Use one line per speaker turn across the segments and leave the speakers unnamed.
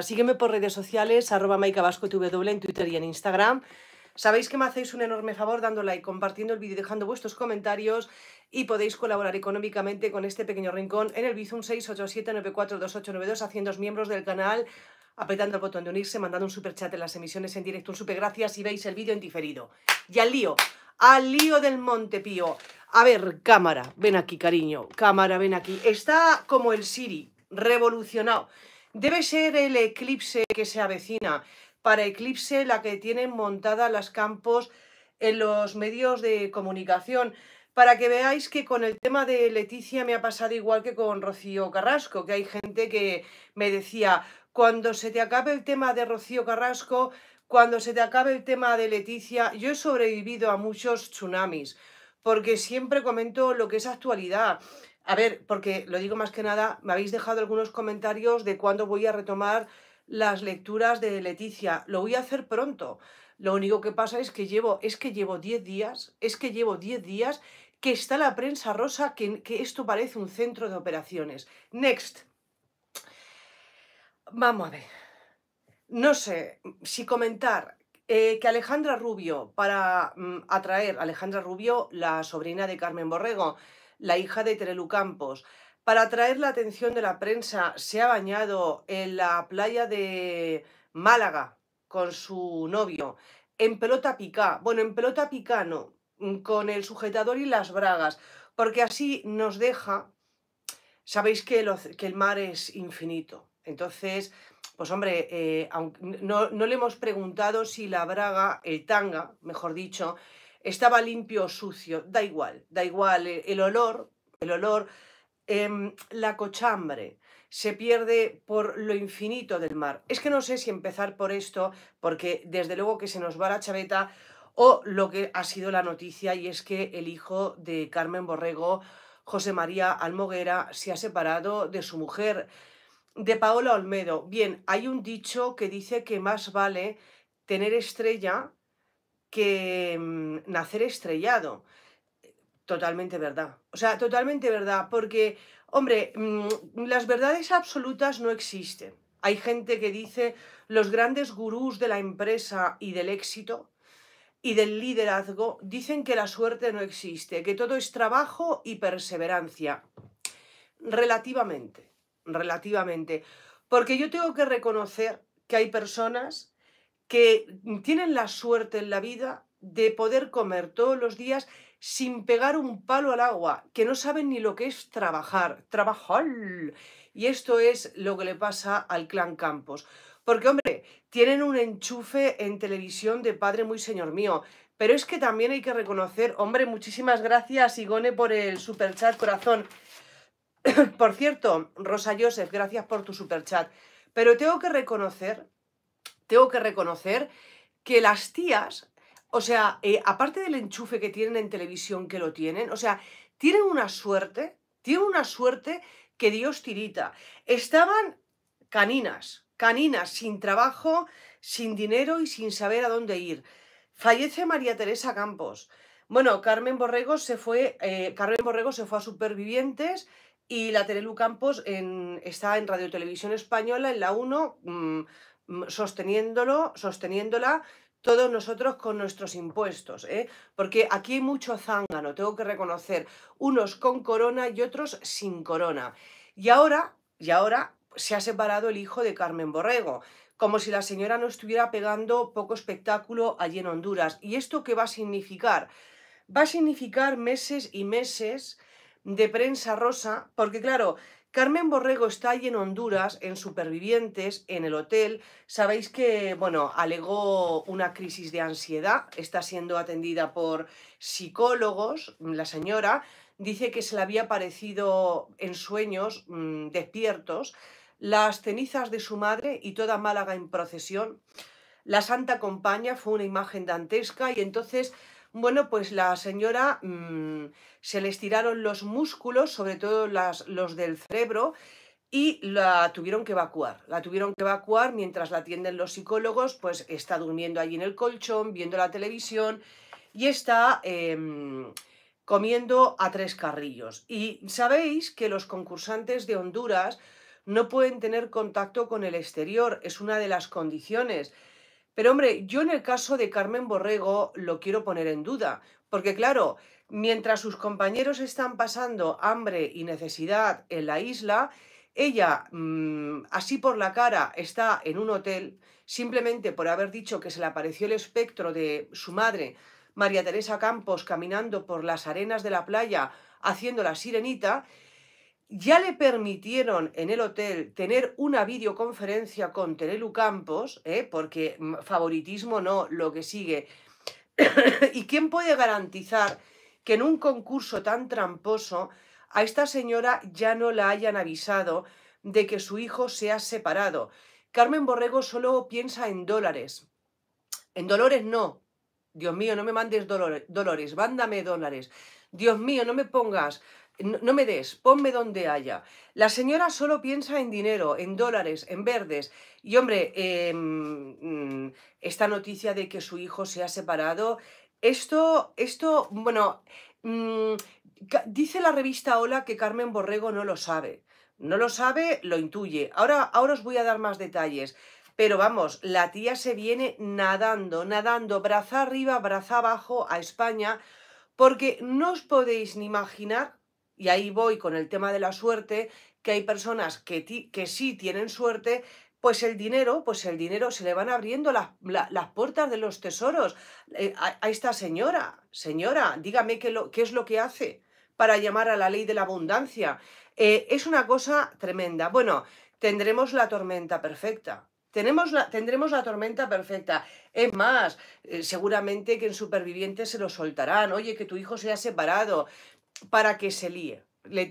Sígueme por redes sociales, arroba maicabascotw en Twitter y en Instagram. Sabéis que me hacéis un enorme favor dando like, compartiendo el vídeo, dejando vuestros comentarios y podéis colaborar económicamente con este pequeño rincón en el Bizum 687942892 haciendoos miembros del canal, apretando el botón de unirse, mandando un super chat en las emisiones en directo, un super gracias y veis el vídeo en diferido. Y al lío, al lío del Montepío. A ver, cámara, ven aquí, cariño, cámara, ven aquí. Está como el Siri, revolucionado. Debe ser el eclipse que se avecina. Para eclipse la que tienen montada las campos en los medios de comunicación. Para que veáis que con el tema de Leticia me ha pasado igual que con Rocío Carrasco, que hay gente que me decía, cuando se te acabe el tema de Rocío Carrasco, cuando se te acabe el tema de Leticia, yo he sobrevivido a muchos tsunamis, porque siempre comento lo que es actualidad. A ver, porque lo digo más que nada, me habéis dejado algunos comentarios de cuándo voy a retomar las lecturas de Leticia. Lo voy a hacer pronto. Lo único que pasa es que llevo, es que llevo 10 días, es que llevo 10 días que está la prensa rosa, que, esto parece un centro de operaciones. Next. Vamos a ver. No sé si comentar eh, que Alejandra Rubio, para mm, atraer atraer, Alejandra Rubio, la sobrina de Carmen Borrego, la hija de Terelu Campos. Para atraer la atención de la prensa, se ha bañado en la playa de Málaga con su novio, en pelota picá, bueno, en pelota picano, mm, con el sujetador y las bragas, porque así nos deja, sabéis que, el, mar es infinito, entonces, pues hombre, eh, no, no le hemos preguntado si la braga, el tanga, mejor dicho, estaba limpio o sucio, da igual, da igual el olor, el olor, em, la cochambre, se pierde por lo infinito del mar. Es que no sé si empezar por esto, porque desde luego que se nos va la chaveta, o lo que ha sido la noticia, y es que el hijo de Carmen Borrego, José María Almoguera, se ha separado de su mujer, de Paola Olmedo. Bien, hay un dicho que dice que más vale tener estrella que mm, nacer estrellado. Totalmente verdad. O sea, totalmente verdad, porque, hombre, mm, las verdades absolutas no existen. Hay gente que dice los grandes gurús de la empresa y del éxito y del liderazgo dicen que la suerte no existe, que todo es trabajo y perseverancia. Relativamente, relativamente. Porque yo tengo que reconocer que hay personas que tienen la suerte en la vida de poder comer todos los días sin pegar un palo al agua, que no saben ni lo que es trabajar, trabajar. Y esto es lo que le pasa al clan Campos. Porque, hombre, tienen un enchufe en televisión de padre muy señor mío. Pero es que también hay que reconocer, hombre, muchísimas gracias, Igone, por el superchat, corazón. por cierto, Rosa Joseph, gracias por tu superchat. Pero tengo que reconocer tengo que reconocer que las tías, o sea, eh, aparte del enchufe que tienen en televisión que lo tienen, o sea, tienen una suerte, tienen una suerte que Dios tirita. Estaban caninas, caninas, sin trabajo, sin dinero y sin saber a dónde ir. Fallece María Teresa Campos. Bueno, Carmen Borrego se fue, eh, Carmen Borrego se fue a Supervivientes y la Terelu Campos está en Radio Televisión Española, en la 1, sosteniéndolo, sosteniéndola todos nosotros con nuestros impuestos, ¿eh? porque aquí hay mucho zángano, tengo que reconocer, unos con corona y otros sin corona. Y ahora, y ahora se ha separado el hijo de Carmen Borrego, como si la señora no estuviera pegando poco espectáculo allí en Honduras. ¿Y esto qué va a significar? Va a significar meses y meses de prensa rosa, porque claro, Carmen Borrego está ahí en Honduras, en Supervivientes, en el hotel. Sabéis que, bueno, alegó una crisis de ansiedad, está siendo atendida por psicólogos, la señora dice que se le había parecido en sueños mm, despiertos las cenizas de su madre y toda Málaga en procesión. La Santa Compaña fue una imagen dantesca y entonces bueno, pues la señora mm, se le estiraron los músculos, sobre todo los del cerebro, y la tuvieron que evacuar. La tuvieron que evacuar mientras la atienden los psicólogos, pues está durmiendo allí en el colchón, viendo la televisión y está em, comiendo a tres carrillos. Y sabéis que los concursantes de Honduras no pueden tener contacto con el exterior, es una de las condiciones. Pero hombre, yo en el caso de Carmen Borrego lo quiero poner en duda, porque claro, mientras sus compañeros están pasando hambre y necesidad en la isla, ella, mm, así por la cara, está en un hotel simplemente por haber dicho que se le apareció el espectro de su madre, María Teresa Campos, caminando por las arenas de la playa haciendo la sirenita, ya le permitieron en el hotel tener una videoconferencia con Terelu Campos, ¿eh? porque mm, favoritismo no, lo que sigue. ¿Y quién puede garantizar que en un concurso tan tramposo a esta señora ya no la hayan avisado de que su hijo se ha separado? Carmen Borrego solo piensa en dólares. En dolores no. Dios mío, no me mandes dólares. Vándame dólares. Dios mío, no me pongas no, me des, ponme donde haya. La señora solo piensa en dinero, en dólares, en verdes. Y hombre, em, mm, esta noticia de que su hijo se ha separado, esto, esto, bueno, mm, dice la revista Hola que Carmen Borrego no lo sabe. No lo sabe, lo intuye. Ahora, ahora os voy a dar más detalles. Pero vamos, la tía se viene nadando, nadando, braza arriba, braza abajo a España, porque no os podéis ni imaginar y ahí voy con el tema de la suerte, que hay personas que, que sí tienen suerte, pues el dinero, pues el dinero se le van abriendo las, puertas de los tesoros. Eh, a, esta señora, señora, dígame qué, es lo que hace para llamar a la ley de la abundancia. Eh, es una cosa tremenda. Bueno, tendremos la tormenta perfecta. Tenemos la, tendremos la tormenta perfecta. Es más, eh, seguramente que en Supervivientes se lo soltarán. Oye, que tu hijo se ha separado para que se líe.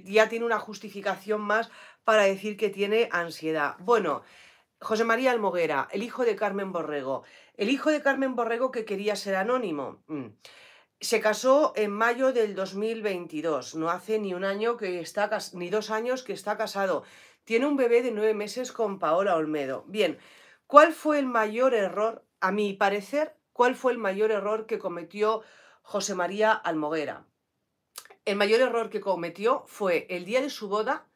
ya tiene una justificación más para decir que tiene ansiedad. Bueno, José María Almoguera, el hijo de Carmen Borrego. El hijo de Carmen Borrego que quería ser anónimo. Mm. Se casó en mayo del 2022, no hace ni un año que está ni dos años que está casado. Tiene un bebé de nueve meses con Paola Olmedo. Bien, ¿cuál fue el mayor error, a mi parecer, cuál fue el mayor error que cometió José María Almoguera? El mayor error que cometió fue el día de su boda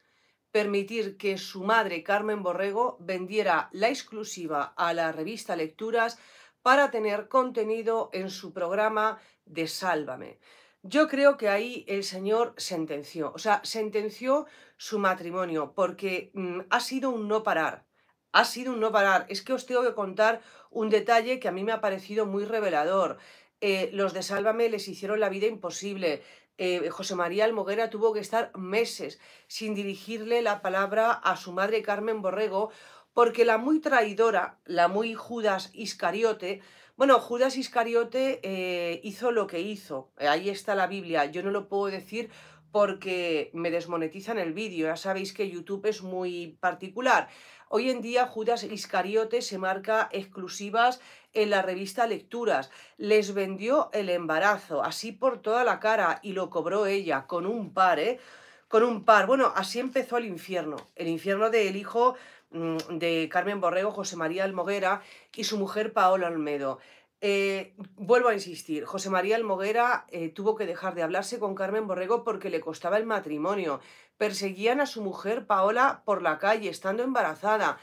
permitir que su madre, Carmen Borrego, vendiera la exclusiva a la revista Lecturas para tener contenido en su programa de Sálvame. Yo creo que ahí el señor sentenció, o sea, sentenció su matrimonio, porque mm, ha sido un no parar, ha sido un no parar. Es que os tengo que contar un detalle que a mí me ha parecido muy revelador. Eh, los de Sálvame les hicieron la vida imposible. Eh, José María Almoguera tuvo que estar meses sin dirigirle la palabra a su madre Carmen Borrego, porque la muy traidora, la muy Judas Iscariote, bueno, Judas Iscariote eh, hizo lo que hizo, ahí está la Biblia, yo no lo puedo decir porque me desmonetizan el vídeo, ya sabéis que YouTube es muy particular. Hoy en día Judas Iscariote se marca exclusivas en la revista Lecturas. Les vendió el embarazo, así por toda la cara, y lo cobró ella, con un par, ¿eh? Con un par. Bueno, así empezó el infierno. El infierno del hijo mm, de Carmen Borrego, José María Almoguera y su mujer Paola Olmedo. Eh, vuelvo a insistir, José María Almoguera eh, tuvo que dejar de hablarse con Carmen Borrego porque le costaba el matrimonio. Perseguían a su mujer Paola por la calle, estando embarazada.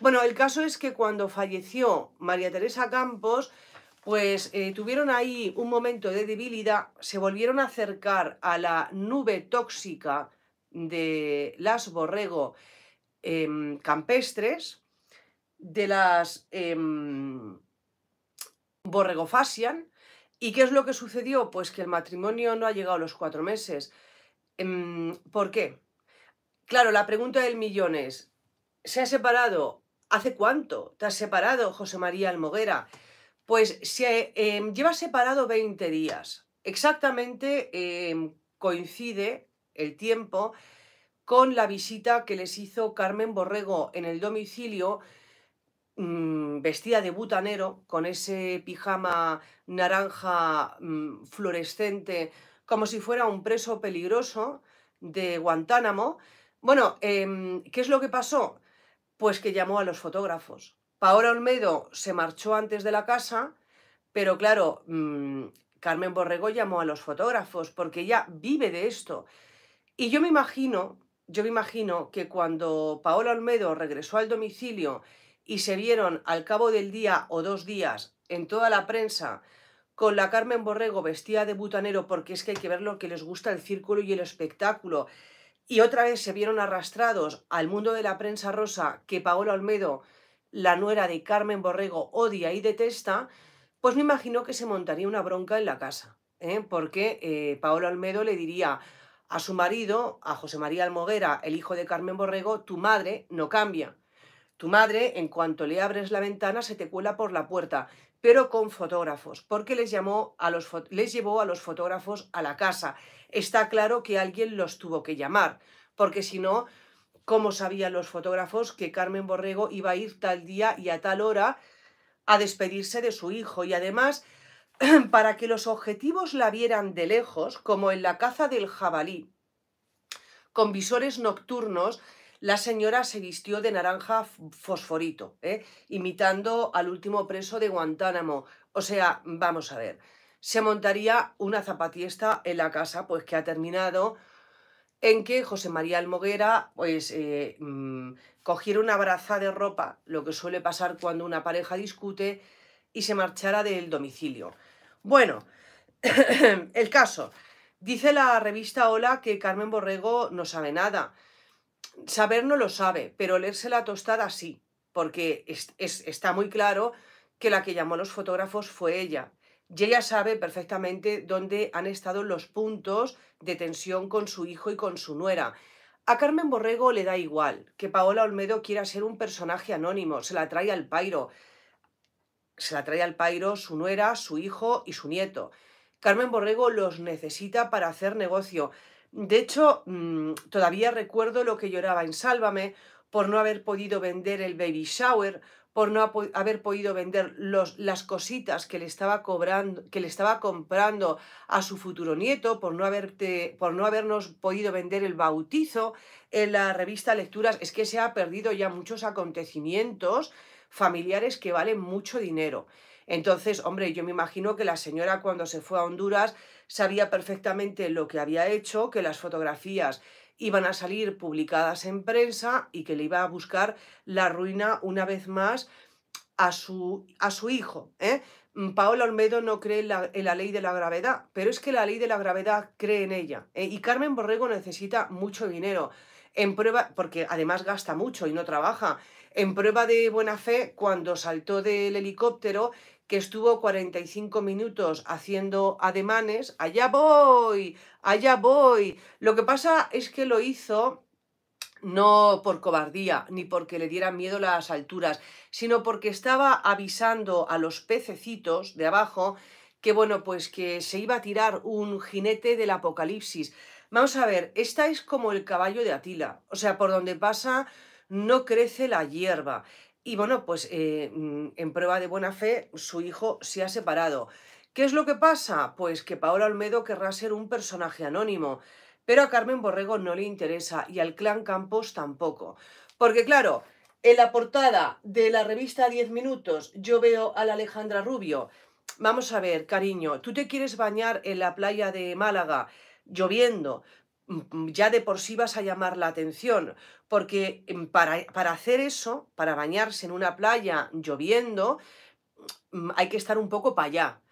Bueno, el caso es que cuando falleció María Teresa Campos, pues eh, tuvieron ahí un momento de debilidad, se volvieron a acercar a la nube tóxica de las Borrego em, campestres, de las em, Borrego Fasian. ¿Y qué es lo que sucedió? Pues que el matrimonio no ha llegado a los cuatro meses. Em, ¿Por qué? Claro, la pregunta del millón es, ¿se ha separado? ¿Hace cuánto te has separado, José María Almoguera? Pues se em, lleva separado 20 días. Exactamente em, coincide el tiempo con la visita que les hizo Carmen Borrego en el domicilio Mm, vestida de butanero, con ese pijama naranja mm, fluorescente, como si fuera un preso peligroso de Guantánamo. Bueno, em, ¿qué es lo que pasó? Pues que llamó a los fotógrafos. Paola Olmedo se marchó antes de la casa, pero claro, mm, Carmen Borrego llamó a los fotógrafos porque ella vive de esto. Y yo me imagino, yo me imagino que cuando Paola Olmedo regresó al domicilio y se vieron al cabo del día o dos días en toda la prensa con la Carmen Borrego vestida de butanero, porque es que hay que ver lo que les gusta el círculo y el espectáculo. Y otra vez se vieron arrastrados al mundo de la prensa rosa que Paola Almedo, la nuera de Carmen Borrego, odia y detesta, pues me imagino que se montaría una bronca en la casa, ¿eh? porque Paolo eh, Paola Olmedo le diría a su marido, a José María Almoguera, el hijo de Carmen Borrego, tu madre no cambia. Tu madre, en cuanto le abres la ventana, se te cuela por la puerta, pero con fotógrafos, porque les, llamó a los, les llevó a los fotógrafos a la casa. Está claro que alguien los tuvo que llamar, porque si no, ¿cómo sabían los fotógrafos que Carmen Borrego iba a ir tal día y a tal hora a despedirse de su hijo? Y además, para que los objetivos la vieran de lejos, como en la caza del jabalí, con visores nocturnos, la señora se vistió de naranja fosforito, ¿eh? imitando al último preso de Guantánamo. O sea, vamos a ver, se montaría una zapatiesta en la casa, pues que ha terminado en que José María Almoguera pues, eh, mm, cogiera una braza de ropa, lo que suele pasar cuando una pareja discute, y se marchara del domicilio. Bueno, el caso. Dice la revista Hola que Carmen Borrego no sabe nada, saber no lo sabe, pero leerse la tostada sí, porque está muy claro que la que llamó a los fotógrafos fue ella. Y ella sabe perfectamente dónde han estado los puntos de tensión con su hijo y con su nuera. A Carmen Borrego le da igual que Paola Olmedo quiera ser un personaje anónimo, se la trae al pairo. Se la trae al pairo su nuera, su hijo y su nieto. Carmen Borrego los necesita para hacer negocio. De hecho, mm, todavía recuerdo lo que lloraba en Sálvame por no haber podido vender el baby shower, por no haber podido vender las cositas que le, estaba cobrando, que le estaba comprando a su futuro nieto, por no, por no habernos podido vender el bautizo en la revista Lecturas. Es que se ha perdido ya muchos acontecimientos familiares que valen mucho dinero. Entonces, hombre, yo me imagino que la señora cuando se fue a Honduras sabía perfectamente lo que había hecho, que las fotografías iban a salir publicadas en prensa y que le iba a buscar la ruina una vez más a su, a su hijo. ¿eh? Mm, Paola Olmedo no cree en la, ley de la gravedad, pero es que la ley de la gravedad cree en ella. ¿eh? Y Carmen Borrego necesita mucho dinero en prueba, porque además gasta mucho y no trabaja en prueba de buena fe cuando saltó del helicóptero que estuvo 45 minutos haciendo ademanes, allá voy, allá voy. Lo que pasa es que lo hizo no por cobardía ni porque le dieran miedo las alturas, sino porque estaba avisando a los pececitos de abajo que bueno, pues que se iba a tirar un jinete del apocalipsis. Vamos a ver, esta es como el caballo de Atila, o sea, por donde pasa no crece la hierba. Y bueno, pues eh, mm, en prueba de buena fe, su hijo se ha separado. ¿Qué es lo que pasa? Pues que Paola Olmedo querrá ser un personaje anónimo, pero a Carmen Borrego no le interesa y al clan Campos tampoco. Porque claro, en la portada de la revista 10 Minutos yo veo a la Alejandra Rubio. Vamos a ver, cariño, tú te quieres bañar en la playa de Málaga lloviendo, ya de por sí vas a llamar la atención, porque em, para, hacer eso, para bañarse en una playa lloviendo, mm, hay que estar un poco para allá.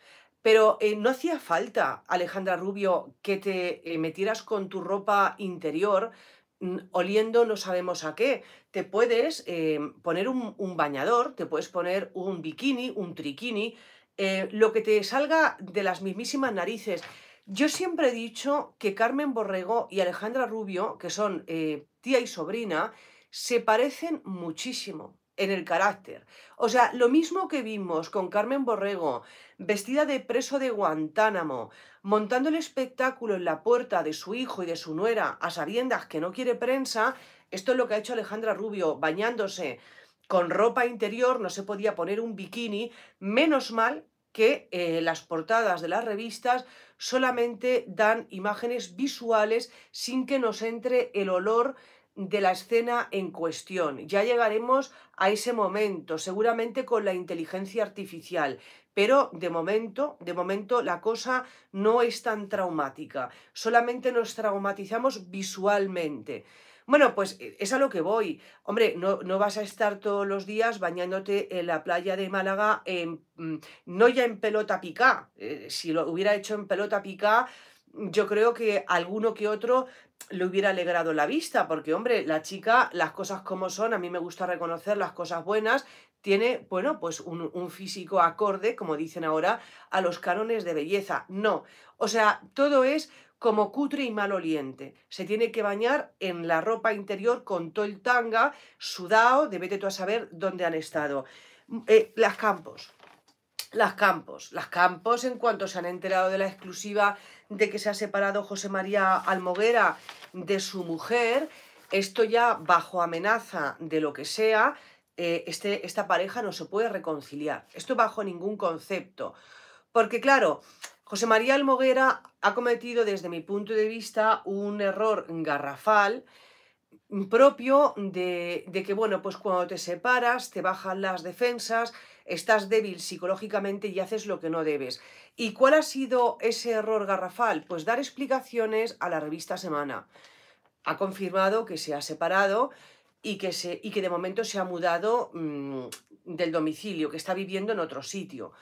Pero eh, no hacía falta, Alejandra Rubio, que te eh, metieras con tu ropa interior mm, oliendo no sabemos a qué. Te puedes em, poner un, un, bañador, te puedes poner un bikini, un triquini, eh, lo que te salga de las mismísimas narices. Yo siempre he dicho que Carmen Borrego y Alejandra Rubio, que son eh, tía y sobrina, se parecen muchísimo en el carácter. O sea, lo mismo que vimos con Carmen Borrego, vestida de preso de Guantánamo, montando el espectáculo en la puerta de su hijo y de su nuera, a sabiendas que no quiere prensa, esto es lo que ha hecho Alejandra Rubio, bañándose con ropa interior, no se podía poner un bikini, menos mal que eh, las portadas de las revistas solamente dan imágenes visuales sin que nos entre el olor de la escena en cuestión. Ya llegaremos a ese momento, seguramente con la inteligencia artificial, pero de momento, de momento la cosa no es tan traumática. Solamente nos traumatizamos visualmente. Bueno, pues eh, es a lo que voy. Hombre, no, no vas a estar todos los días bañándote en la playa de Málaga, en, mm, no ya en pelota picá. Eh, si lo hubiera hecho en pelota picá, yo creo que alguno que otro le hubiera alegrado la vista, porque hombre, la chica, las cosas como son, a mí me gusta reconocer las cosas buenas, tiene, bueno, pues un, un, físico acorde, como dicen ahora, a los cánones de belleza. No, o sea, todo es como cutre y maloliente. Se tiene que bañar en la ropa interior con todo el tanga, sudado, de tú a saber dónde han estado. Mm, eh, las campos. Las Campos. Las Campos, en cuanto se han enterado de la exclusiva de que se ha separado José María Almoguera de su mujer, esto ya bajo amenaza de lo que sea, eh, este, esta pareja no se puede reconciliar. Esto bajo ningún concepto. Porque claro, José María Almoguera ha cometido, desde mi punto de vista, un error garrafal propio de, que, bueno, pues cuando te separas, te bajan las defensas, estás débil psicológicamente y haces lo que no debes. ¿Y cuál ha sido ese error garrafal? Pues dar explicaciones a la revista Semana. Ha confirmado que se ha separado y que, de momento se ha mudado mm, del domicilio, que está viviendo en otro sitio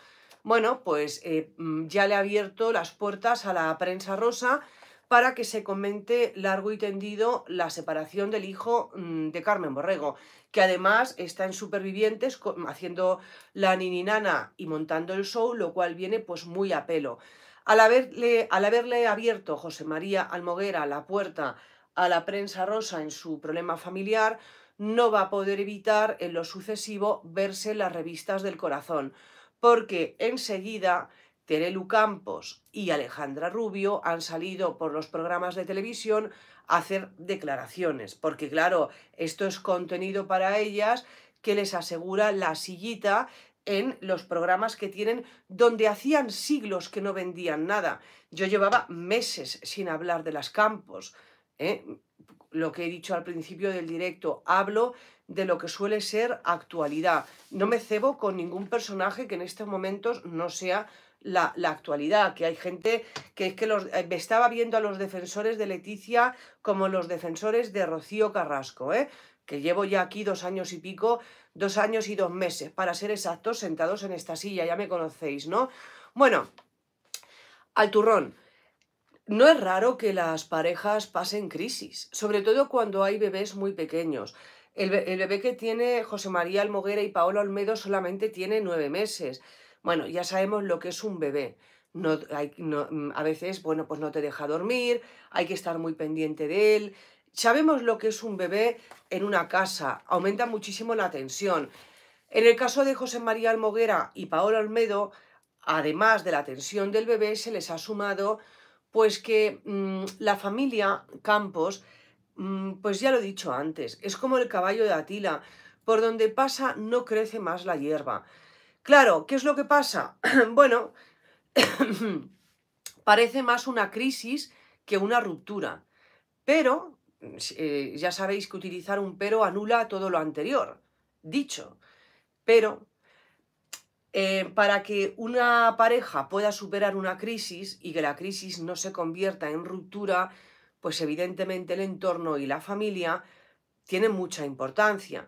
bueno, pues eh, mm, ya le ha abierto las puertas a la prensa rosa para que se comente largo y tendido la separación del hijo mm, de Carmen Borrego, que además está en Supervivientes mm, haciendo la nininana y montando el show, lo cual viene pues muy a pelo. Al haberle, al haberle abierto José María Almoguera la puerta a la prensa rosa en su problema familiar, no va a poder evitar en lo sucesivo verse las revistas del corazón, porque enseguida Terelu Campos y Alejandra Rubio han salido por los programas de televisión a hacer declaraciones, porque claro, esto es contenido para ellas que les asegura la sillita en los programas que tienen donde hacían siglos que no vendían nada. Yo llevaba meses sin hablar de las campos. ¿eh? Lo que he dicho al principio del directo, hablo de lo que suele ser actualidad. No me cebo con ningún personaje que en estos momentos no sea la, actualidad, que hay gente que es que los, eh, estaba viendo a los defensores de Leticia como los defensores de Rocío Carrasco, ¿eh? que llevo ya aquí dos años y pico, dos años y dos meses, para ser exactos, sentados en esta silla, ya me conocéis, ¿no? Bueno, al turrón. No es raro que las parejas pasen crisis, sobre todo cuando hay bebés muy pequeños. El, bebé que tiene José María Almoguera y Paola Olmedo solamente tiene nueve meses. Bueno, ya sabemos lo que es un bebé. No, mm, a veces, bueno, pues no te deja dormir, hay que estar muy pendiente de él. Sabemos lo que es un bebé en una casa, aumenta muchísimo la tensión. En el caso de José María Almoguera y Paola Olmedo, además de la tensión del bebé, se les ha sumado pues que mm, la familia Campos Mm, pues ya lo he dicho antes, es como el caballo de Atila, por donde pasa no crece más la hierba. Claro, ¿qué es lo que pasa? bueno, parece más una crisis que una ruptura, pero eh, ya sabéis que utilizar un pero anula todo lo anterior, dicho, pero eh, para que una pareja pueda superar una crisis y que la crisis no se convierta en ruptura, pues evidentemente el entorno y la familia tienen mucha importancia.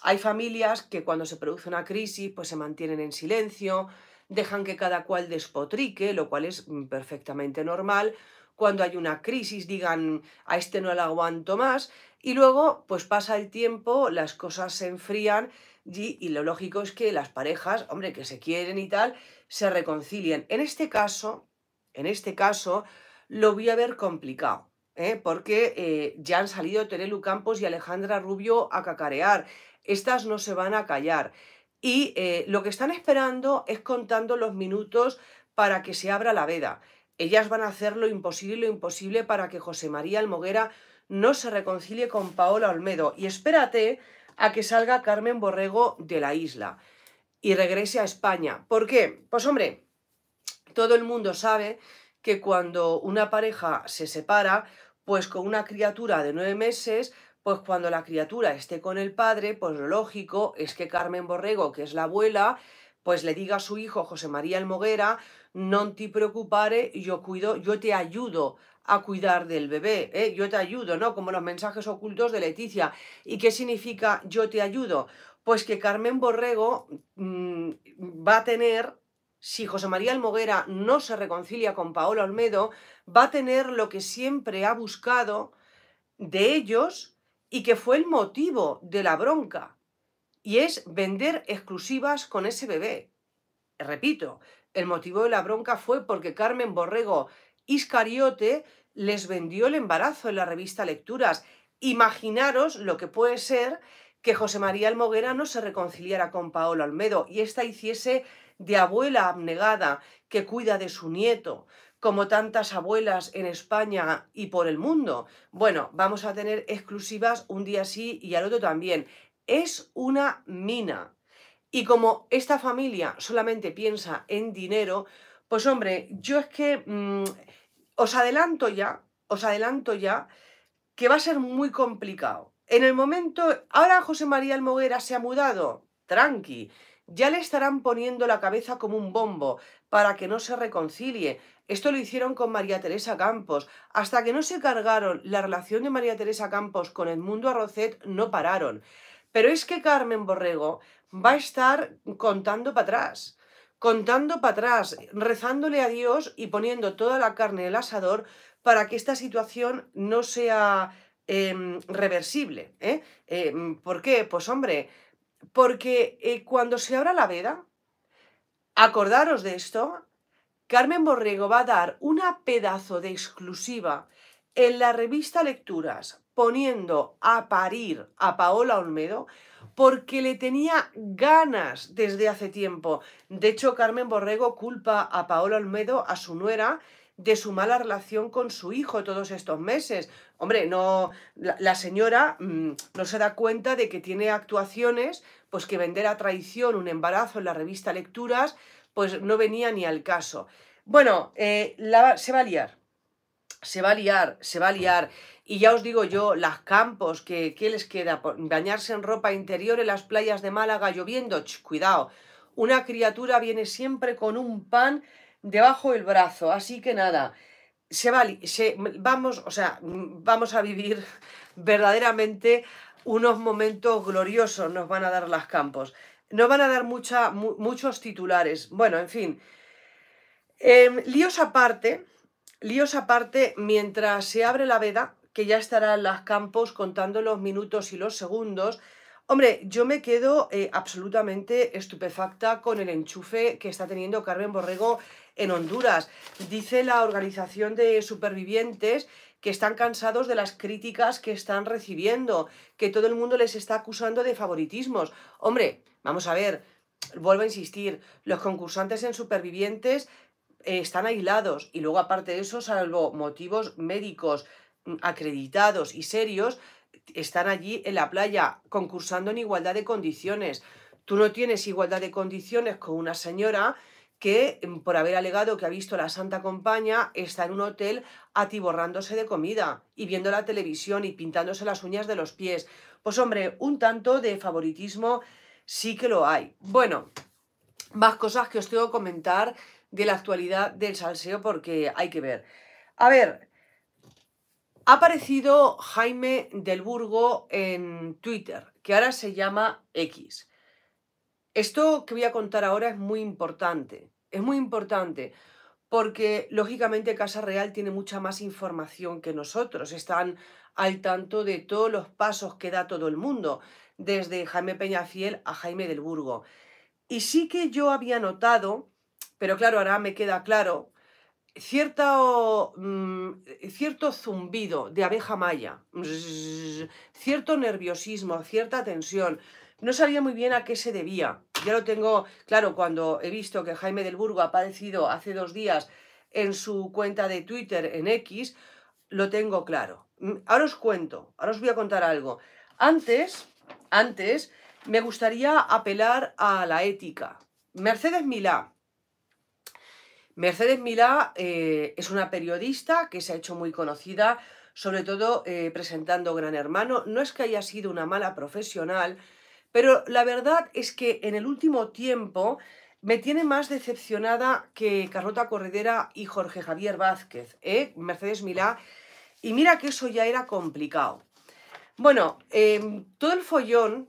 Hay familias que cuando se produce una crisis pues se mantienen en silencio, dejan que cada cual despotrique, lo cual es mm, perfectamente normal. Cuando hay una crisis digan a este no le aguanto más y luego pues pasa el tiempo, las cosas se enfrían y, lo lógico es que las parejas, hombre, que se quieren y tal, se reconcilien. En este caso, en este caso lo voy a ver complicado ¿eh? porque eh, ya han salido Terelu Campos y Alejandra Rubio a cacarear. Estas no se van a callar. Y eh, lo que están esperando es contando los minutos para que se abra la veda. Ellas van a hacer lo imposible lo imposible para que José María Almoguera no se reconcilie con Paola Olmedo. Y espérate a que salga Carmen Borrego de la isla y regrese a España. ¿Por qué? Pues hombre, todo el mundo sabe que cuando una pareja se separa, pues con una criatura de nueve meses, pues cuando la criatura esté con el padre, pues lo lógico es que Carmen Borrego, que es la abuela, pues le diga a su hijo José María Almoguera, no te preocupare, yo cuido, yo te ayudo a cuidar del bebé, eh, yo te ayudo, ¿no? Como los mensajes ocultos de Leticia. ¿Y qué significa yo te ayudo? Pues que Carmen Borrego mm, va a tener si José María Almoguera no se reconcilia con Paolo Olmedo, va a tener lo que siempre ha buscado de ellos y que fue el motivo de la bronca, y es vender exclusivas con ese bebé. Repito, el motivo de la bronca fue porque Carmen Borrego Iscariote les vendió el embarazo en la revista Lecturas. Imaginaros lo que puede ser que José María Almoguera no se reconciliara con Paolo Almedo y esta hiciese de abuela abnegada que cuida de su nieto, como tantas abuelas en España y por el mundo. Bueno, vamos a tener exclusivas un día sí y al otro también. Es una mina. Y como esta familia solamente piensa en dinero, pues hombre, yo es que mm, os adelanto ya, os adelanto ya que va a ser muy complicado. En el momento, ahora José María Almoguera se ha mudado, tranqui, ya le estarán poniendo la cabeza como un bombo para que no se reconcilie. Esto lo hicieron con María Teresa Campos. Hasta que no se cargaron la relación de María Teresa Campos con Edmundo Arrocet, no pararon. Pero es que Carmen Borrego va a estar contando para atrás contando para atrás, rezándole a Dios y poniendo toda la carne en el asador para que esta situación no sea em, reversible. ¿eh? Em, por qué? Pues hombre, porque eh, cuando se abra la veda, acordaros de esto, Carmen Borrego va a dar una pedazo de exclusiva en la revista Lecturas poniendo a parir a Paola Olmedo porque le tenía ganas desde hace tiempo. De hecho, Carmen Borrego culpa a Paola Olmedo, a su nuera, de su mala relación con su hijo todos estos meses. Hombre, no, la, señora mm, no se da cuenta de que tiene actuaciones, pues que vender a traición un embarazo en la revista Lecturas, pues no venía ni al caso. Bueno, eh, se va a liar, se va a liar, se va a liar. Y ya os digo yo, las campos, que, ¿qué les queda? Bañarse en ropa interior en las playas de Málaga lloviendo, cuidado. Una criatura viene siempre con un pan debajo del brazo. Así que nada, se va, se, vamos, o sea, vamos a vivir verdaderamente unos momentos gloriosos nos van a dar las campos. Nos van a dar mucha, muchos titulares. Bueno, en fin. Em, líos aparte, líos aparte, mientras se abre la veda, que ya estará en las campos contando los minutos y los segundos. Hombre, yo me quedo eh, absolutamente estupefacta con el enchufe que está teniendo Carmen Borrego en Honduras. Dice la organización de supervivientes que están cansados de las críticas que están recibiendo, que todo el mundo les está acusando de favoritismos. Hombre, vamos a ver, vuelvo a insistir, los concursantes en supervivientes eh, están aislados y luego aparte de eso, salvo motivos médicos mm, acreditados y serios, están allí en la playa concursando en igualdad de condiciones. Tú no tienes igualdad de condiciones con una señora que mm, por haber alegado que ha visto a la Santa Compaña está en un hotel atiborrándose de comida y viendo la televisión y pintándose las uñas de los pies. Pues hombre, un tanto de favoritismo sí que lo hay. Bueno, más cosas que os tengo que comentar de la actualidad del salseo porque hay que ver. A ver, ha aparecido Jaime del Burgo en Twitter, que ahora se llama X. Esto que voy a contar ahora es muy importante. Es muy importante porque lógicamente Casa Real tiene mucha más información que nosotros. Están al tanto de todos los pasos que da todo el mundo, desde Jaime Peñafiel a Jaime del Burgo. Y sí que yo había notado, pero claro, ahora me queda claro, cierto, mm, cierto zumbido de abeja maya, cierto nerviosismo, cierta tensión. No sabía muy bien a qué se debía ya lo tengo claro cuando he visto que Jaime del Burgo ha padecido hace dos días en su cuenta de Twitter, en X, lo tengo claro. Mm, ahora os cuento, ahora os voy a contar algo. Antes, antes, me gustaría apelar a la ética. Mercedes Milá. Mercedes Milá eh, es una periodista que se ha hecho muy conocida, sobre todo eh, presentando Gran Hermano. No es que haya sido una mala profesional, pero la verdad es que en el último tiempo me tiene más decepcionada que Carlota Corredera y Jorge Javier Vázquez, ¿eh? Mercedes Milá. Y mira que eso ya era complicado. Bueno, em, todo el follón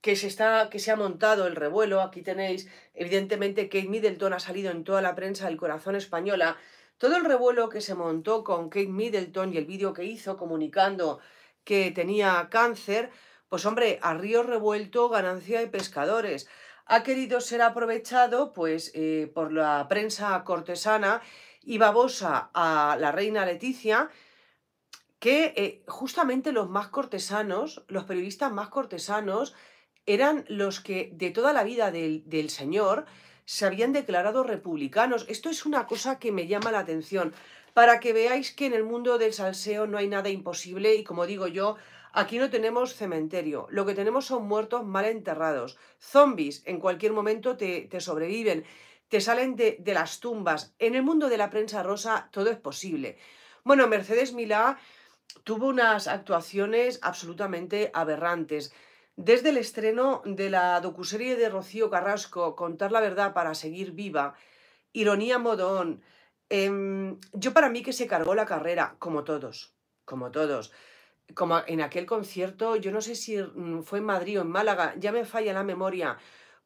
que se, está, que se ha montado, el revuelo, aquí tenéis, evidentemente Kate Middleton ha salido en toda la prensa del corazón española, todo el revuelo que se montó con Kate Middleton y el vídeo que hizo comunicando que tenía cáncer, pues hombre, a río revuelto ganancia de pescadores. Ha querido ser aprovechado pues, eh, por la prensa cortesana y babosa a la reina Leticia, que eh, justamente los más cortesanos, los periodistas más cortesanos, eran los que de toda la vida del, señor se habían declarado republicanos. Esto es una cosa que me llama la atención, para que veáis que en el mundo del salseo no hay nada imposible y como digo yo, Aquí no tenemos cementerio, lo que tenemos son muertos mal enterrados, zombies, en cualquier momento te, sobreviven, te salen de, las tumbas. En el mundo de la prensa rosa todo es posible. Bueno, Mercedes Milá tuvo unas actuaciones absolutamente aberrantes. Desde el estreno de la docuserie de Rocío Carrasco, Contar la verdad para seguir viva, Ironía Modón, em, yo para mí que se cargó la carrera, como todos, como todos como en aquel concierto, yo no sé si mm, fue en Madrid o en Málaga, ya me falla la memoria,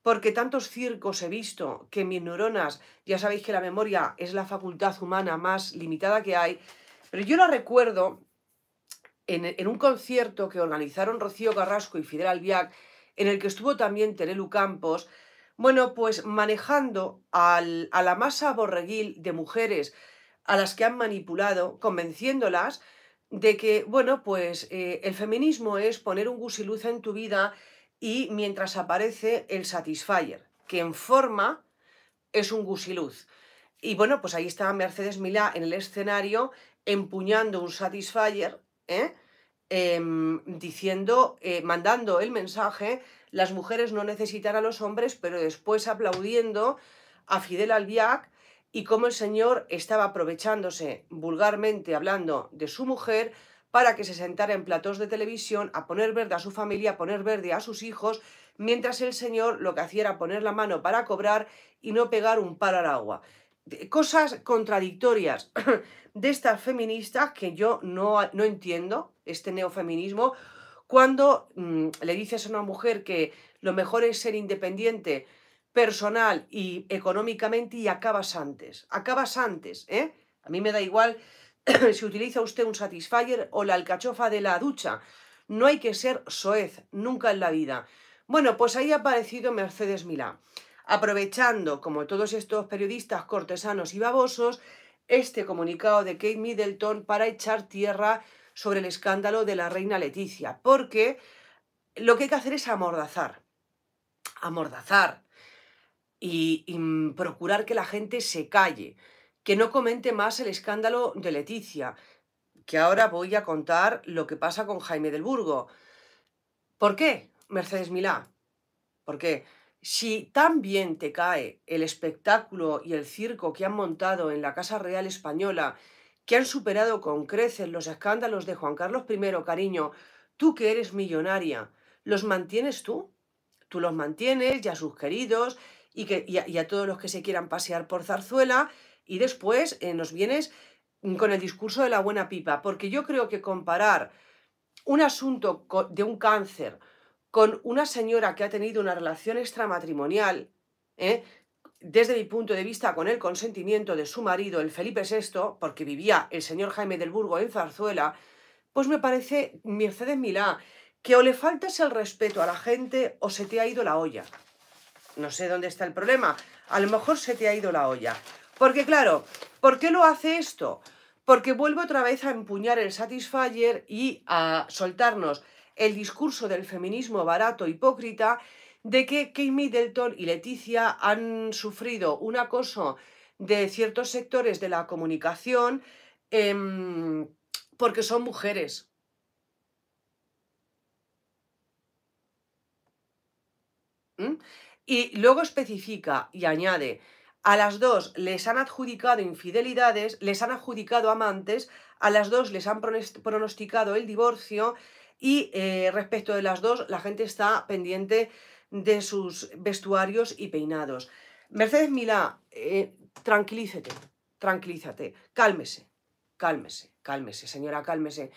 porque tantos circos he visto que mis neuronas, ya sabéis que la memoria es la facultad humana más limitada que hay, pero yo la recuerdo en, un concierto que organizaron Rocío Carrasco y Fidel Albiac, en el que estuvo también Terelu Campos, bueno, pues manejando a la masa borreguil de mujeres a las que han manipulado, convenciéndolas, de que, bueno, pues eh, el feminismo es poner un gusiluz en tu vida y mientras aparece el satisfier, que en forma es un gusiluz. Y bueno, pues ahí está Mercedes Milá en el escenario empuñando un satisfier, ¿eh? em, diciendo, eh, mandando el mensaje, las mujeres no necesitan a los hombres, pero después aplaudiendo a Fidel Albiac y cómo el Señor estaba aprovechándose, vulgarmente hablando, de su mujer para que se sentara en platos de televisión a poner verde a su familia, a poner verde a sus hijos, mientras el Señor lo que hacía era poner la mano para cobrar y no pegar un par al agua. Cosas contradictorias de estas feministas que yo no, no entiendo, este neofeminismo, cuando mm, le dices a una mujer que lo mejor es ser independiente, personal y económicamente y acabas antes. Acabas antes, ¿eh? A mí me da igual si utiliza usted un satisfier o la alcachofa de la ducha. No hay que ser soez, nunca en la vida. Bueno, pues ahí ha aparecido Mercedes Milá, aprovechando, como todos estos periodistas cortesanos y babosos, este comunicado de Kate Middleton para echar tierra sobre el escándalo de la reina Leticia, porque lo que hay que hacer es amordazar. Amordazar y, mm, procurar que la gente se calle, que no comente más el escándalo de Leticia, que ahora voy a contar lo que pasa con Jaime del Burgo. ¿Por qué, Mercedes Milá? ¿Por qué? Si tan bien te cae el espectáculo y el circo que han montado en la Casa Real Española, que han superado con creces los escándalos de Juan Carlos I, cariño, tú que eres millonaria, ¿los mantienes tú? Tú los mantienes y a sus queridos, y, que, a, todos los que se quieran pasear por Zarzuela y después eh, nos vienes mm, con el discurso de la buena pipa, porque yo creo que comparar un asunto de un cáncer con una señora que ha tenido una relación extramatrimonial, ¿eh? desde mi punto de vista con el consentimiento de su marido, el Felipe VI, porque vivía el señor Jaime del Burgo en Zarzuela, pues me parece, Mercedes Milá, que o le faltas el respeto a la gente o se te ha ido la olla. No sé dónde está el problema. A lo mejor se te ha ido la olla. Porque claro, ¿por qué lo hace esto? Porque vuelvo otra vez a empuñar el Satisfyer y a soltarnos el discurso del feminismo barato hipócrita de que Kate Middleton y Leticia han sufrido un acoso de ciertos sectores de la comunicación em, porque son mujeres. ¿Mm? Y luego especifica y añade, a las dos les han adjudicado infidelidades, les han adjudicado amantes, a las dos les han pronosticado el divorcio y eh, respecto de las dos la gente está pendiente de sus vestuarios y peinados. Mercedes Milá, tranquilízate, eh, tranquilícete, tranquilízate, cálmese, cálmese, cálmese, señora, cálmese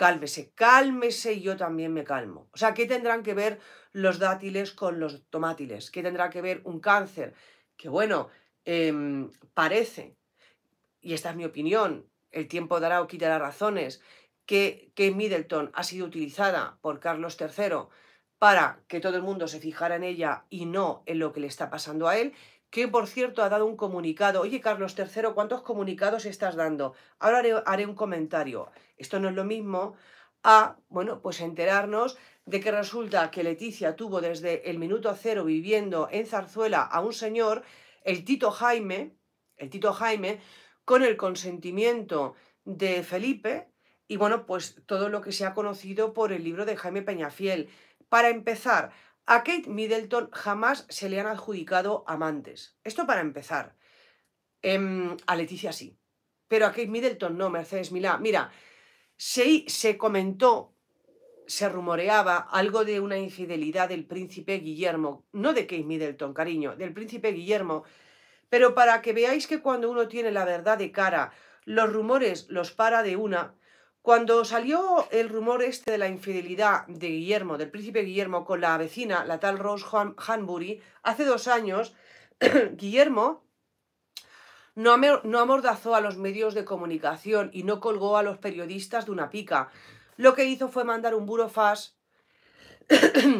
cálmese, cálmese, y yo también me calmo. O sea, ¿qué tendrán que ver los dátiles con los tomátiles? ¿Qué tendrá que ver un cáncer? Que bueno, em, parece, y esta es mi opinión, el tiempo dará o quitará razones, que, que Middleton ha sido utilizada por Carlos III para que todo el mundo se fijara en ella y no en lo que le está pasando a él, que por cierto ha dado un comunicado. Oye, Carlos III, ¿cuántos comunicados estás dando? Ahora haré, un comentario. Esto no es lo mismo a, bueno, pues enterarnos de que resulta que Leticia tuvo desde el minuto cero viviendo en Zarzuela a un señor, el Tito Jaime, el Tito Jaime, con el consentimiento de Felipe, y bueno, pues todo lo que se ha conocido por el libro de Jaime Peñafiel. Para empezar, a Kate Middleton jamás se le han adjudicado amantes. Esto para empezar. Em, a Leticia sí. Pero a Kate Middleton no, Mercedes Milá. Mira, se, se comentó, se rumoreaba algo de una infidelidad del príncipe Guillermo. No de Kate Middleton, cariño, del príncipe Guillermo. Pero para que veáis que cuando uno tiene la verdad de cara, los rumores los para de una cuando salió el rumor este de la infidelidad de Guillermo, del príncipe Guillermo, con la vecina, la tal Rose Hanbury, hace dos años, Guillermo no, no amordazó a los medios de comunicación y no colgó a los periodistas de una pica. Lo que hizo fue mandar un burofax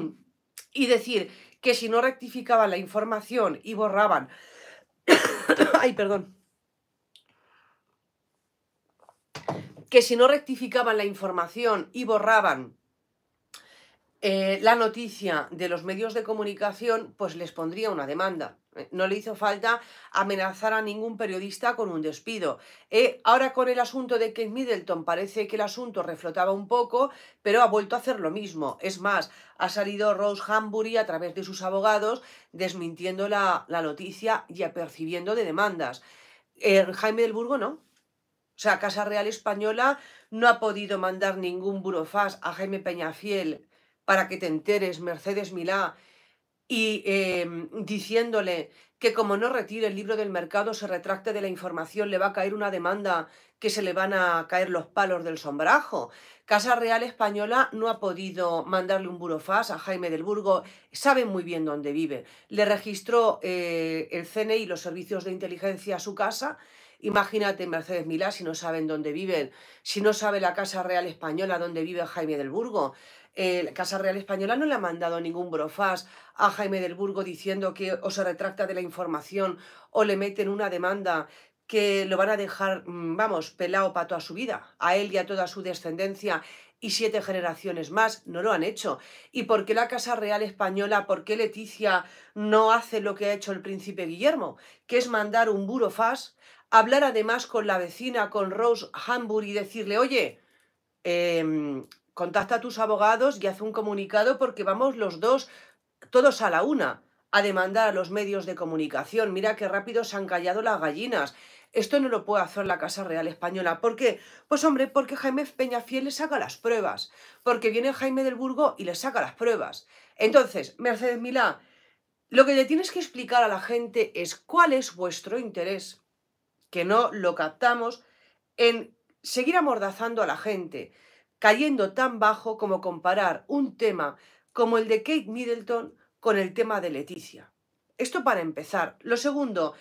y decir que si no rectificaban la información y borraban... Ay, perdón que si no rectificaban la información y borraban eh, la noticia de los medios de comunicación, pues les pondría una demanda. Eh, no le hizo falta amenazar a ningún periodista con un despido. Eh, ahora con el asunto de Kate Middleton parece que el asunto reflotaba un poco, pero ha vuelto a hacer lo mismo. Es más, ha salido Rose Hambury a través de sus abogados desmintiendo la, noticia y apercibiendo de demandas. Jaime del Burgo no. O sea, Casa Real Española no ha podido mandar ningún burofax a Jaime Peñafiel para que te enteres, Mercedes Milá, y em, diciéndole que como no retire el libro del mercado, se retracte de la información, le va a caer una demanda que se le van a caer los palos del sombrajo. Casa Real Española no ha podido mandarle un burofax a Jaime del Burgo, sabe muy bien dónde vive. Le registró eh, el CNI y los servicios de inteligencia a su casa Imagínate Mercedes Milá si no saben dónde viven, si no sabe la Casa Real Española dónde vive Jaime del Burgo. Eh, la Casa Real Española no le ha mandado ningún brofás a Jaime del Burgo diciendo que o se retracta de la información o le meten una demanda que lo van a dejar, mm, vamos, pelado para toda su vida, a él y a toda su descendencia y siete generaciones más, no lo han hecho. ¿Y por qué la Casa Real Española, por qué Leticia no hace lo que ha hecho el príncipe Guillermo, que es mandar un burofás hablar además con la vecina, con Rose Hamburg y decirle, oye, em, contacta a tus abogados y haz un comunicado porque vamos los dos, todos a la una, a demandar a los medios de comunicación. Mira qué rápido se han callado las gallinas. Esto no lo puede hacer la Casa Real Española. ¿Por qué? Pues hombre, porque Jaime Peñafiel le saca las pruebas. Porque viene Jaime del Burgo y le saca las pruebas. Entonces, Mercedes Milá, lo que le tienes que explicar a la gente es cuál es vuestro interés que no lo captamos en seguir amordazando a la gente, cayendo tan bajo como comparar un tema como el de Kate Middleton con el tema de Leticia. Esto para empezar. Lo segundo,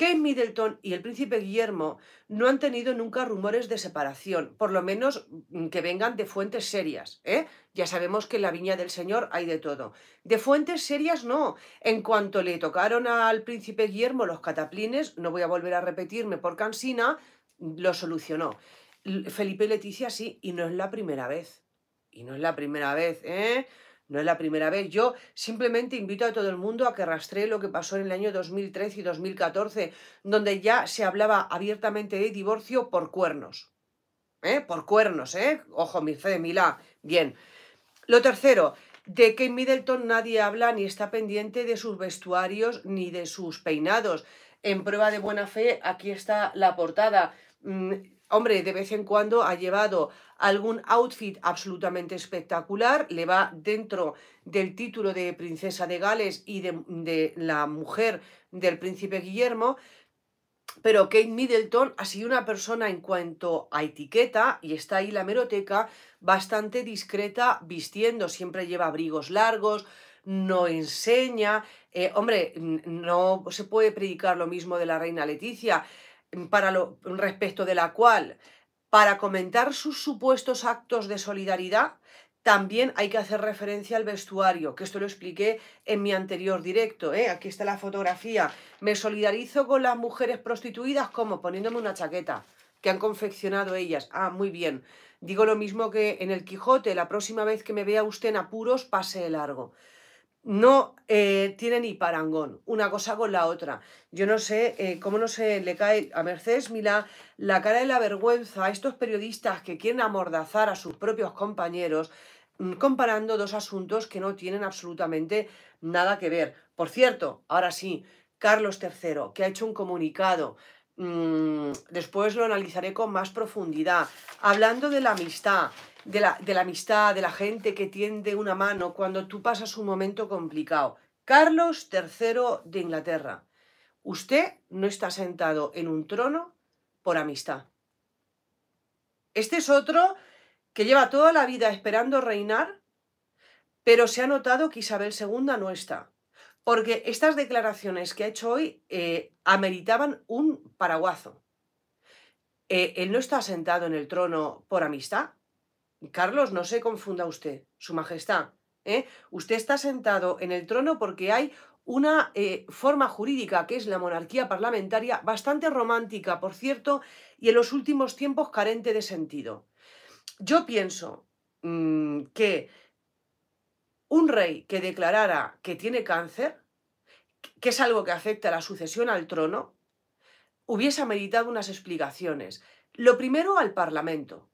Kate Middleton y el príncipe Guillermo no han tenido nunca rumores de separación, por lo menos mm, que vengan de fuentes serias. ¿eh? Ya sabemos que en la viña del Señor hay de todo. De fuentes serias no. En cuanto le tocaron al príncipe Guillermo los cataplines, no voy a volver a repetirme por cansina, lo solucionó. Felipe y Leticia sí, y no es la primera vez. Y no es la primera vez, ¿eh? No es la primera vez. Yo simplemente invito a todo el mundo a que rastree lo que pasó en el año 2013 y 2014, donde ya se hablaba abiertamente de divorcio por cuernos. ¿Eh? Por cuernos, ¿eh? Ojo, mi de Milá. Bien. Lo tercero, de que Middleton nadie habla ni está pendiente de sus vestuarios ni de sus peinados. En prueba de buena fe, aquí está la portada. Mm, hombre, de vez en cuando ha llevado algún outfit absolutamente espectacular, le va dentro del título de princesa de Gales y de, la mujer del príncipe Guillermo, pero Kate Middleton ha sido una persona en cuanto a etiqueta, y está ahí la meroteca, bastante discreta vistiendo, siempre lleva abrigos largos, no enseña, eh, hombre, no se puede predicar lo mismo de la reina Leticia, para lo, respecto de la cual, para comentar sus supuestos actos de solidaridad, también hay que hacer referencia al vestuario, que esto lo expliqué en mi anterior directo. ¿eh? Aquí está la fotografía. Me solidarizo con las mujeres prostituidas como poniéndome una chaqueta que han confeccionado ellas. Ah, muy bien. Digo lo mismo que en el Quijote, la próxima vez que me vea usted en apuros, pase largo no eh, tiene ni parangón una cosa con la otra. Yo no sé eh, cómo no se le cae a Mercedes Milá la cara de la vergüenza a estos periodistas que quieren amordazar a sus propios compañeros mm, comparando dos asuntos que no tienen absolutamente nada que ver. Por cierto, ahora sí, Carlos III, que ha hecho un comunicado, mm, después lo analizaré con más profundidad, hablando de la amistad, de la, amistad, de la gente que tiende una mano cuando tú pasas un momento complicado. Carlos III de Inglaterra, usted no está sentado en un trono por amistad. Este es otro que lleva toda la vida esperando reinar, pero se ha notado que Isabel II no está, porque estas declaraciones que ha hecho hoy eh, ameritaban un paraguazo. Eh, él no está sentado en el trono por amistad, Carlos, no se confunda usted, Su Majestad. ¿eh? Usted está sentado en el trono porque hay una eh, forma jurídica que es la monarquía parlamentaria, bastante romántica, por cierto, y en los últimos tiempos carente de sentido. Yo pienso mm, que un rey que declarara que tiene cáncer, que es algo que afecta a la sucesión al trono, hubiese meditado unas explicaciones. Lo primero al Parlamento,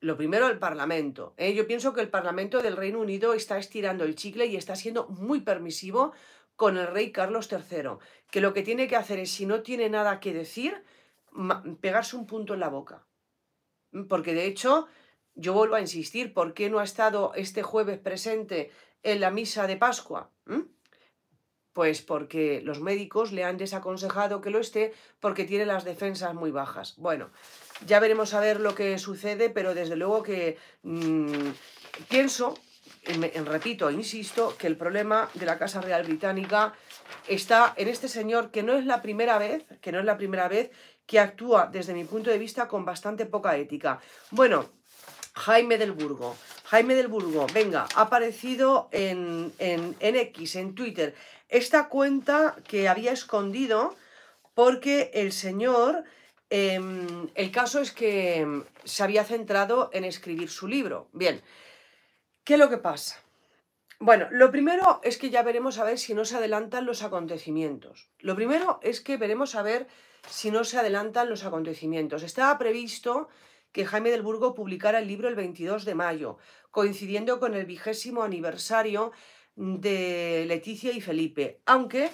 lo primero, el Parlamento. ¿eh? Yo pienso que el Parlamento del Reino Unido está estirando el chicle y está siendo muy permisivo con el rey Carlos III, que lo que tiene que hacer es, si no tiene nada que decir, pegarse un punto en la boca. Mm, porque de hecho, yo vuelvo a insistir, ¿por qué no ha estado este jueves presente en la misa de Pascua? ¿Mm? Pues porque los médicos le han desaconsejado que lo esté porque tiene las defensas muy bajas. Bueno, ya veremos a ver lo que sucede, pero desde luego que mm, pienso, en, repito, insisto, que el problema de la Casa Real Británica está en este señor que no es la primera vez, que no es la primera vez que actúa desde mi punto de vista con bastante poca ética. Bueno, Jaime del Burgo. Jaime del Burgo, venga, ha aparecido en, en, en X, en Twitter, esta cuenta que había escondido porque el señor Em, el caso es que em, se había centrado en escribir su libro. Bien, ¿qué es lo que pasa? Bueno, lo primero es que ya veremos a ver si no se adelantan los acontecimientos. Lo primero es que veremos a ver si no se adelantan los acontecimientos. Estaba previsto que Jaime del Burgo publicara el libro el 22 de mayo, coincidiendo con el vigésimo aniversario de Leticia y Felipe, aunque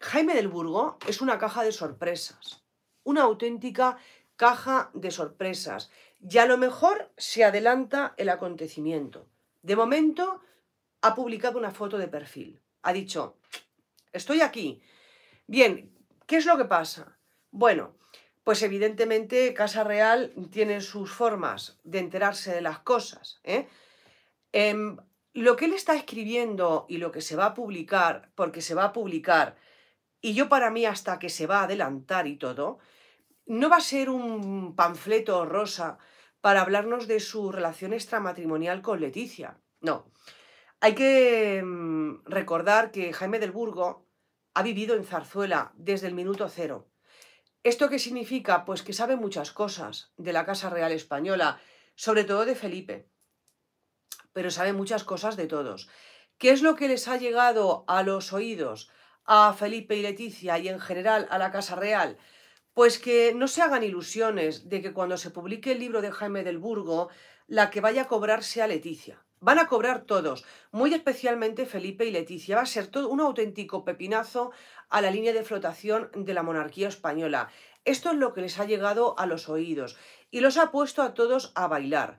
Jaime del Burgo es una caja de sorpresas una auténtica caja de sorpresas y a lo mejor se adelanta el acontecimiento. De momento ha publicado una foto de perfil. Ha dicho, estoy aquí. Bien, ¿qué es lo que pasa? Bueno, pues evidentemente Casa Real tiene sus formas de enterarse de las cosas. ¿eh? Em, lo que él está escribiendo y lo que se va a publicar, porque se va a publicar, y yo para mí, hasta que se va a adelantar y todo, no va a ser un panfleto rosa para hablarnos de su relación extramatrimonial con Leticia. No. Hay que mm, recordar que Jaime del Burgo ha vivido en Zarzuela desde el minuto cero. ¿Esto qué significa? Pues que sabe muchas cosas de la Casa Real Española, sobre todo de Felipe, pero sabe muchas cosas de todos. ¿Qué es lo que les ha llegado a los oídos? a Felipe y Leticia y en general a la Casa Real, pues que no se hagan ilusiones de que cuando se publique el libro de Jaime del Burgo, la que vaya a cobrar sea Leticia. Van a cobrar todos, muy especialmente Felipe y Leticia. Va a ser todo un auténtico pepinazo a la línea de flotación de la monarquía española. Esto es lo que les ha llegado a los oídos y los ha puesto a todos a bailar.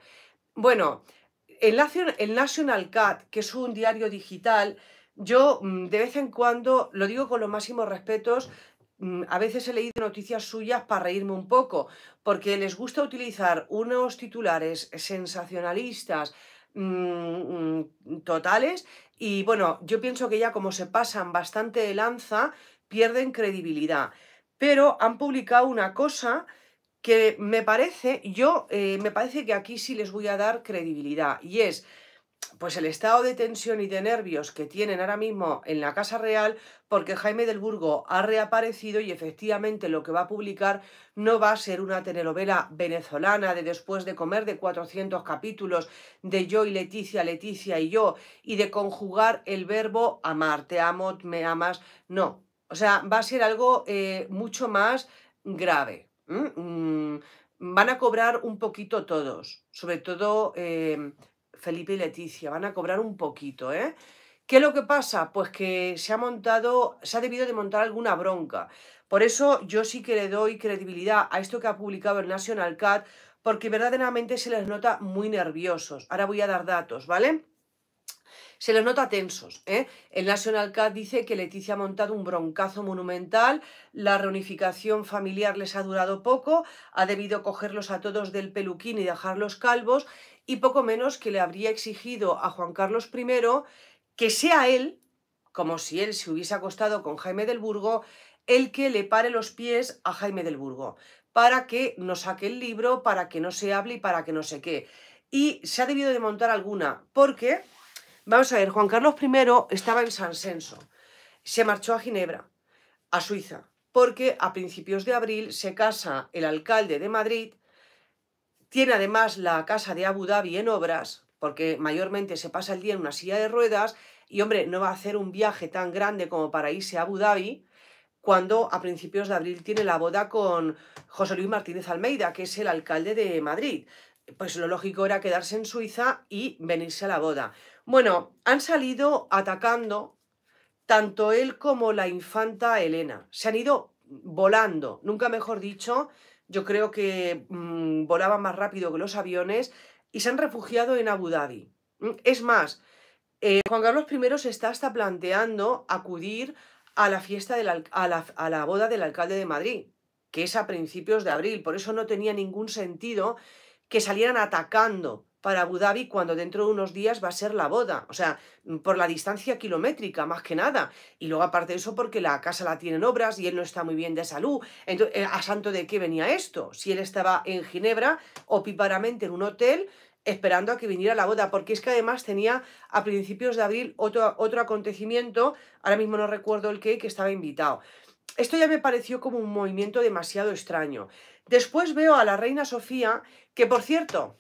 Bueno, el National Cat, que es un diario digital, yo mm, de vez en cuando, lo digo con los máximos respetos, mm, a veces he leído noticias suyas para reírme un poco, porque les gusta utilizar unos titulares sensacionalistas mm, totales y bueno, yo pienso que ya como se pasan bastante de lanza, pierden credibilidad. Pero han publicado una cosa que me parece, yo eh, me parece que aquí sí les voy a dar credibilidad y es pues el estado de tensión y de nervios que tienen ahora mismo en la Casa Real, porque Jaime del Burgo ha reaparecido y efectivamente lo que va a publicar no va a ser una telenovela venezolana de después de comer de 400 capítulos de yo y Leticia, Leticia y yo, y de conjugar el verbo amar, te amo, me amas, no. O sea, va a ser algo eh, mucho más grave. Mm, van a cobrar un poquito todos, sobre todo... Eh, Felipe y Leticia, van a cobrar un poquito, ¿eh? ¿Qué es lo que pasa? Pues que se ha montado, se ha debido de montar alguna bronca. Por eso yo sí que le doy credibilidad a esto que ha publicado el National Cat, porque verdaderamente se les nota muy nerviosos. Ahora voy a dar datos, ¿vale? Se los nota tensos. ¿eh? El National Cat dice que Leticia ha montado un broncazo monumental, la reunificación familiar les ha durado poco, ha debido cogerlos a todos del peluquín y dejarlos calvos, y poco menos que le habría exigido a Juan Carlos I que sea él, como si él se hubiese acostado con Jaime del Burgo, el que le pare los pies a Jaime del Burgo, para que no saque el libro, para que no se hable y para que no sé qué. Y se ha debido de montar alguna, porque Vamos a ver, Juan Carlos I estaba en San Senso, se marchó a Ginebra, a Suiza, porque a principios de abril se casa el alcalde de Madrid, tiene además la casa de Abu Dhabi en obras, porque mayormente se pasa el día en una silla de ruedas y hombre, no va a hacer un viaje tan grande como para irse a Abu Dhabi cuando a principios de abril tiene la boda con José Luis Martínez Almeida, que es el alcalde de Madrid. Pues lo lógico era quedarse en Suiza y venirse a la boda. Bueno, han salido atacando tanto él como la infanta Elena. Se han ido volando, nunca mejor dicho, yo creo que mm, volaban más rápido que los aviones y se han refugiado en Abu Dhabi. Mm, es más, eh, Juan Carlos I se está hasta planteando acudir a la fiesta a, la, a la boda del alcalde de Madrid, que es a principios de abril. Por eso no tenía ningún sentido que salieran atacando para Abu Dhabi cuando dentro de unos días va a ser la boda, o sea, mm, por la distancia kilométrica, más que nada. Y luego aparte de eso, porque la casa la tienen obras y él no está muy bien de salud. Entonces, eh, ¿a santo de qué venía esto? Si él estaba en Ginebra, o piparamente en un hotel, esperando a que viniera la boda, porque es que además tenía a principios de abril otro, otro acontecimiento, ahora mismo no recuerdo el qué, que estaba invitado. Esto ya me pareció como un movimiento demasiado extraño. Después veo a la reina Sofía, que por cierto,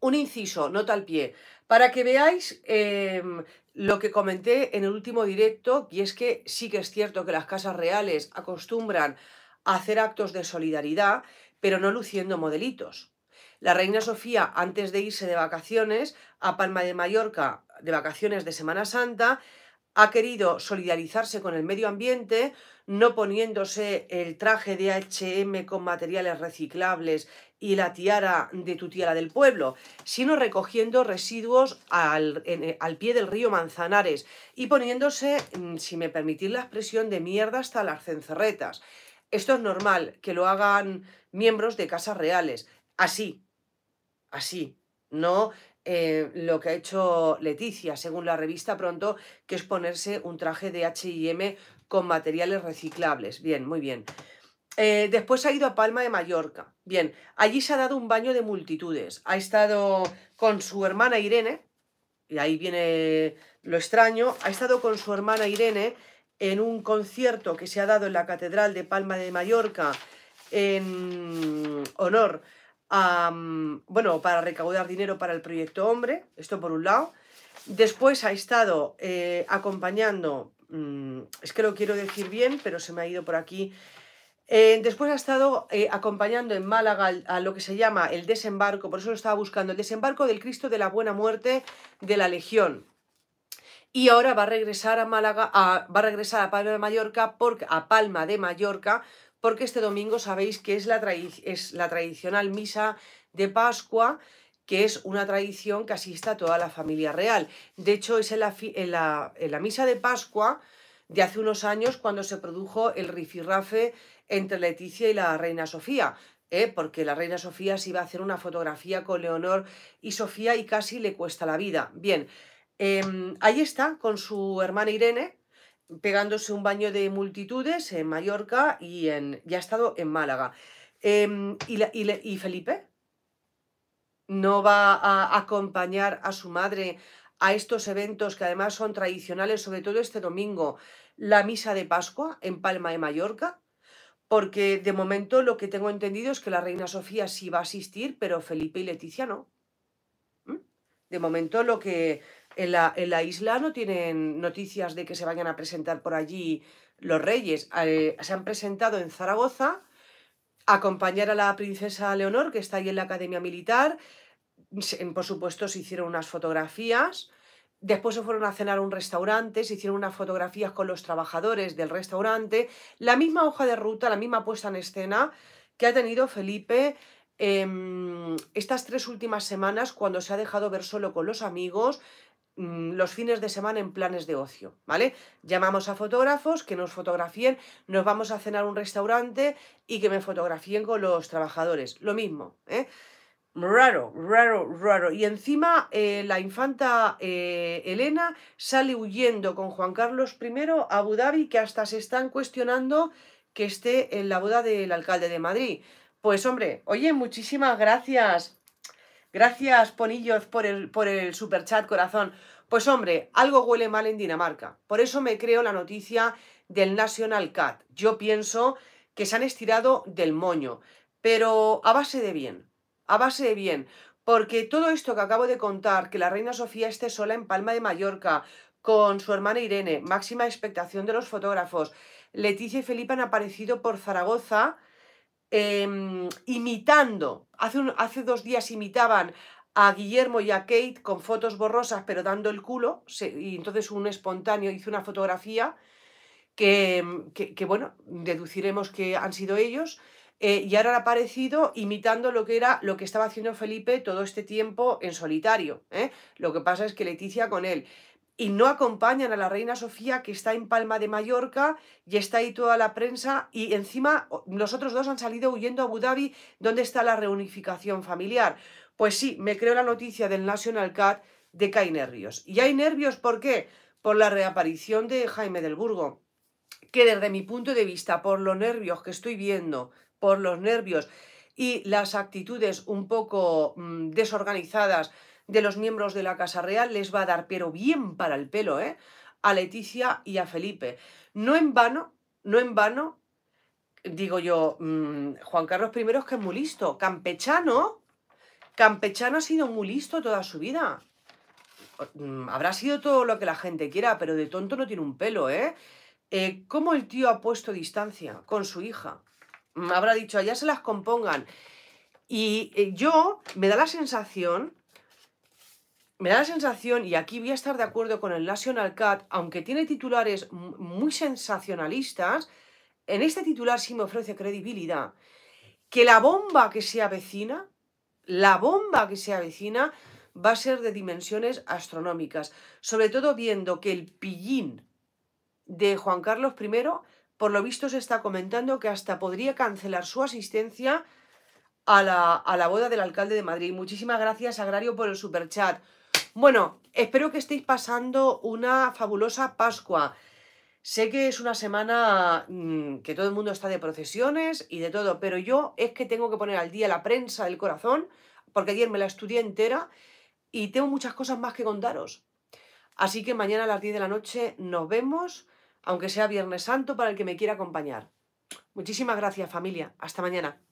un inciso, nota al pie, para que veáis em, lo que comenté en el último directo, y es que sí que es cierto que las casas reales acostumbran a hacer actos de solidaridad, pero no luciendo modelitos. La reina Sofía, antes de irse de vacaciones a Palma de Mallorca, de vacaciones de Semana Santa, ha querido solidarizarse con el medio ambiente, no poniéndose el traje de HM con materiales reciclables y la tiara de tu tiara del pueblo, sino recogiendo residuos eh, al, pie del río Manzanares y poniéndose, mm, si me permitís la expresión, de mierda hasta las cencerretas. Esto es normal, que lo hagan miembros de casas reales. Así, así, no eh, lo que ha hecho Leticia, según la revista Pronto, que es ponerse un traje de HM con materiales reciclables. Bien, muy bien. Eh, después ha ido a Palma de Mallorca. Bien, allí se ha dado un baño de multitudes. Ha estado con su hermana Irene, y ahí viene lo extraño, ha estado con su hermana Irene en un concierto que se ha dado en la Catedral de Palma de Mallorca en honor a, mm, bueno, para recaudar dinero para el proyecto Hombre, esto por un lado. Después ha estado eh, acompañando, mm, es que lo quiero decir bien, pero se me ha ido por aquí eh, después ha estado eh, acompañando en Málaga a lo que se llama el desembarco, por eso lo estaba buscando, el desembarco del Cristo de la Buena Muerte de la Legión. Y ahora va a regresar a Málaga, va a regresar a Palma de Mallorca, porque, a Palma de Mallorca, porque este domingo sabéis que es la, es la tradicional misa de Pascua, que es una tradición que asiste a toda la familia real. De hecho, es en la misa de Pascua de hace unos años cuando se produjo el rifirrafe entre Leticia y la reina Sofía, ¿eh? porque la reina Sofía se iba a hacer una fotografía con Leonor y Sofía y casi le cuesta la vida. Bien, em, ahí está con su hermana Irene pegándose un baño de multitudes en Mallorca y, en, ya ha estado en Málaga. Em, ¿Y Felipe? ¿No va a acompañar a su madre a estos eventos que además son tradicionales, sobre todo este domingo, la misa de Pascua en Palma de Mallorca? Porque de momento lo que tengo entendido es que la reina Sofía sí va a asistir, pero Felipe y Leticia no. De momento lo que en la, isla no tienen noticias de que se vayan a presentar por allí los reyes. Eh, se han presentado en Zaragoza a acompañar a la princesa Leonor, que está ahí en la Academia Militar. por supuesto, se hicieron unas fotografías Después se fueron a cenar a un restaurante, se hicieron unas fotografías con los trabajadores del restaurante, la misma hoja de ruta, la misma puesta en escena que ha tenido Felipe em, estas tres últimas semanas cuando se ha dejado ver solo con los amigos mm, los fines de semana en planes de ocio, ¿vale? Llamamos a fotógrafos que nos fotografíen, nos vamos a cenar a un restaurante y que me fotografíen con los trabajadores, lo mismo, ¿eh? Raro, raro, raro. Y encima eh, la infanta eh, Elena sale huyendo con Juan Carlos I a Abu Dhabi, que hasta se están cuestionando que esté en la boda del alcalde de Madrid. Pues hombre, oye, muchísimas gracias. Gracias, Ponillos, por el, por el superchat, corazón. Pues hombre, algo huele mal en Dinamarca. Por eso me creo la noticia del National Cat. Yo pienso que se han estirado del moño, pero a base de bien a base de bien, porque todo esto que acabo de contar, que la reina Sofía esté sola en Palma de Mallorca, con su hermana Irene, máxima expectación de los fotógrafos, Leticia y Felipe han aparecido por Zaragoza em, imitando, hace, hace dos días imitaban a Guillermo y a Kate con fotos borrosas pero dando el culo, y entonces un espontáneo hizo una fotografía que, que bueno, deduciremos que han sido ellos, eh, y ahora ha aparecido imitando lo que era lo que estaba haciendo Felipe todo este tiempo en solitario. ¿eh? Lo que pasa es que Leticia con él. Y no acompañan a la reina Sofía, que está en Palma de Mallorca, y está ahí toda la prensa, y encima los otros dos han salido huyendo a Abu Dhabi, donde está la reunificación familiar. Pues sí, me creo la noticia del National Cat de que hay nervios. Y hay nervios, ¿por qué? Por la reaparición de Jaime del Burgo, que desde mi punto de vista, por los nervios que estoy viendo, por los nervios y las actitudes un poco mm, desorganizadas de los miembros de la Casa Real les va a dar pero bien para el pelo, ¿eh? A Leticia y a Felipe. No en vano, no en vano, digo yo, mm, Juan Carlos I es que es muy listo, campechano, campechano ha sido muy listo toda su vida. Mm, habrá sido todo lo que la gente quiera, pero de tonto no tiene un pelo, ¿eh? eh cómo el tío ha puesto distancia con su hija? habrá dicho, allá se las compongan. Y eh, yo me da la sensación, me da la sensación, y aquí voy a estar de acuerdo con el National Cat, aunque tiene titulares muy sensacionalistas, en este titular sí me ofrece credibilidad, que la bomba que se avecina, la bomba que se avecina va a ser de dimensiones astronómicas, sobre todo viendo que el pillín de Juan Carlos I por lo visto se está comentando que hasta podría cancelar su asistencia a la, boda del alcalde de Madrid. Muchísimas gracias, Agrario, por el superchat. Bueno, espero que estéis pasando una fabulosa Pascua. Sé que es una semana mm, que todo el mundo está de procesiones y de todo, pero yo es que tengo que poner al día la prensa del corazón, porque ayer me la estudié entera y tengo muchas cosas más que contaros. Así que mañana a las 10 de la noche nos vemos aunque sea Viernes Santo para el que me quiera acompañar. Muchísimas gracias familia. Hasta mañana.